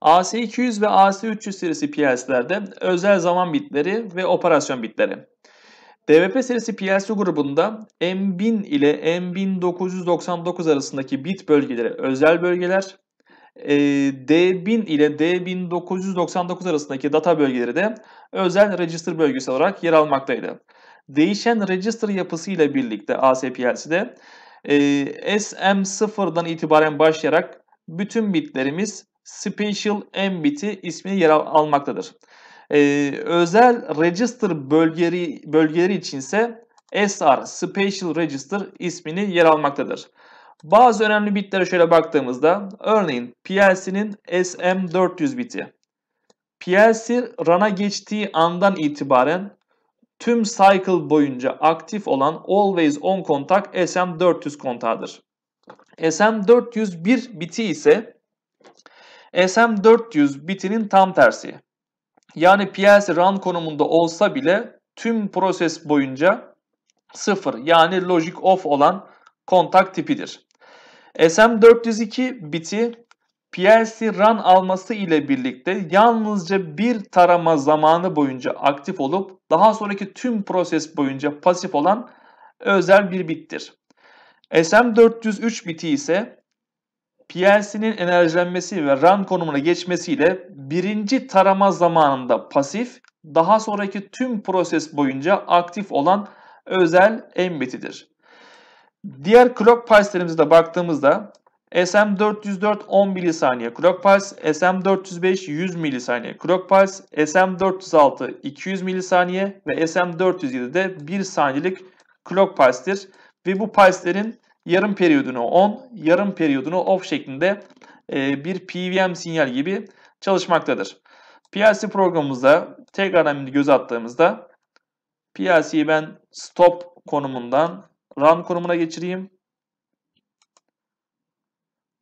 AS200 ve AS300 serisi PLC'lerde özel zaman bitleri ve operasyon bitleri. DVP serisi PLC grubunda M1000 ile M1999 arasındaki bit bölgeleri özel bölgeler, e, D1000 ile D1999 arasındaki data bölgeleri de özel register bölgesi olarak yer almaktaydı. Değişen register yapısıyla birlikte PLC'de e, SM0'dan itibaren başlayarak bütün bitlerimiz Special Ambit'i ismini yer almaktadır. Ee, özel register bölgeleri, bölgeleri ise SR Special Register ismini yer almaktadır. Bazı önemli bitlere şöyle baktığımızda örneğin PLC'nin SM400 biti. PLC RAN'a geçtiği andan itibaren tüm cycle boyunca aktif olan Always On kontak SM400 kontağıdır. SM401 biti ise SM400 bitinin tam tersi. Yani PLC run konumunda olsa bile tüm proses boyunca sıfır, yani logic off olan kontak tipidir. SM402 biti PLC run alması ile birlikte yalnızca bir tarama zamanı boyunca aktif olup daha sonraki tüm proses boyunca pasif olan özel bir bittir. SM403 biti ise PLC'nin enerjilenmesi ve RAM konumuna geçmesiyle birinci tarama zamanında pasif, daha sonraki tüm proses boyunca aktif olan özel embedidir. Diğer clock pulse'lerimize de baktığımızda SM404 10 milisaniye clock pulse, SM405 100 milisaniye clock pulse, SM406 200 milisaniye ve SM407 de 1 saniyelik clock pulse'tir. Ve bu pulse'lerin yarım periyodunu on, yarım periyodunu off şeklinde e, bir PVM sinyal gibi çalışmaktadır. PLC programımızda tekrardan bir göz attığımızda PLC'yi ben stop konumundan run konumuna geçireyim.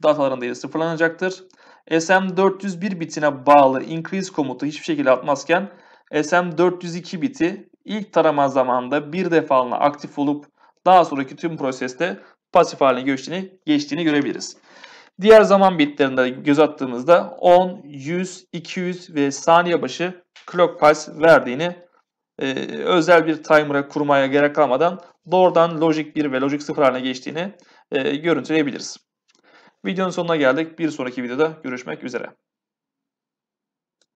Dataların değeri sıfırlanacaktır. SM401 bitine bağlı increase komutu hiçbir şekilde atmazken SM402 biti ilk tarama zamanında bir defalına aktif olup daha sonraki tüm proseste pasif haline geçtiğini, geçtiğini görebiliriz. Diğer zaman bitlerinde göz attığımızda 10, 100, 200 ve saniye başı clock pulse verdiğini e, özel bir timer'a kurmaya gerek kalmadan doğrudan Logic 1 ve Logic 0 haline geçtiğini e, görüntüleyebiliriz. Videonun sonuna geldik. Bir sonraki videoda görüşmek üzere.